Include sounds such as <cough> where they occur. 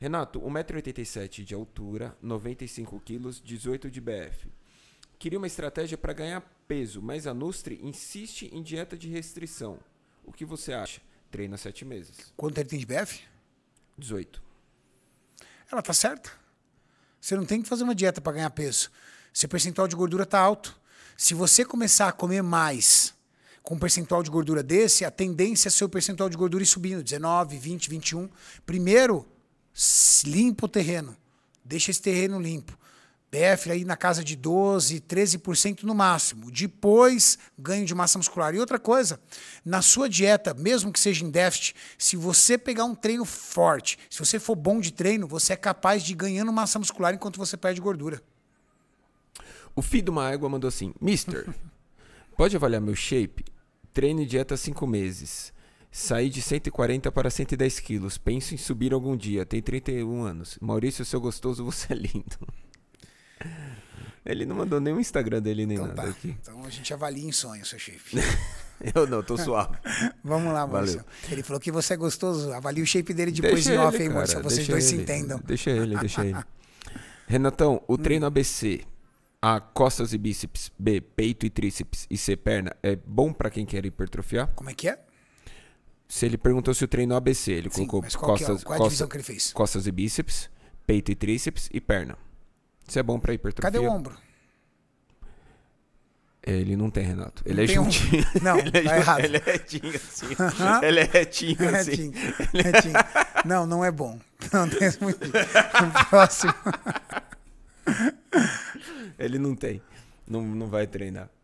Renato, 1,87m de altura, 95kg, 18 de BF. Queria uma estratégia para ganhar peso, mas a Nutri insiste em dieta de restrição. O que você acha? Treina 7 meses. Quanto ele tem de BF? 18. Ela tá certa. Você não tem que fazer uma dieta para ganhar peso. Seu percentual de gordura tá alto. Se você começar a comer mais com um percentual de gordura desse, a tendência é seu percentual de gordura ir subindo, 19, 20, 21. Primeiro, limpa o terreno. Deixa esse terreno limpo. BF aí na casa de 12, 13% no máximo. Depois, ganho de massa muscular. E outra coisa, na sua dieta, mesmo que seja em déficit, se você pegar um treino forte, se você for bom de treino, você é capaz de ir ganhando massa muscular enquanto você perde gordura. O filho de uma égua mandou assim: Mister, <laughs> pode avaliar meu shape? Treino e dieta há meses. Saí de 140 para 110 quilos. Penso em subir algum dia. Tem 31 anos. Maurício, seu gostoso, você é lindo. Ele não mandou nem o Instagram dele nem então, nada tá. aqui. Então a gente avalia em sonho, seu shape. <laughs> eu não, tô suave. Vamos lá, Maurício. Ele falou que você é gostoso. Avalie o shape dele depois deixa em off, ele, hein, Maurício? Vocês dois ele. se entendam. Deixa ele, deixa ele. <laughs> Renatão, o hum. treino ABC. A costas e bíceps, B, peito e tríceps e C, perna, é bom para quem quer hipertrofiar? Como é que é? se ele perguntou se o treino ABC, ele Sim, colocou é costas, é? costas, costas e bíceps, peito e tríceps e perna. Isso é bom para hipertrofia. Cadê o ombro? É, ele não tem, Renato. Ele não é juntinho. Um... <laughs> Não, <laughs> ele é, tá errado. Ele é retinho assim. ele é retinho é assim. Retinho. Ele... retinho. <laughs> Não, não é bom. Não tem muito. Próximo. ele não tem. Não, não vai treinar.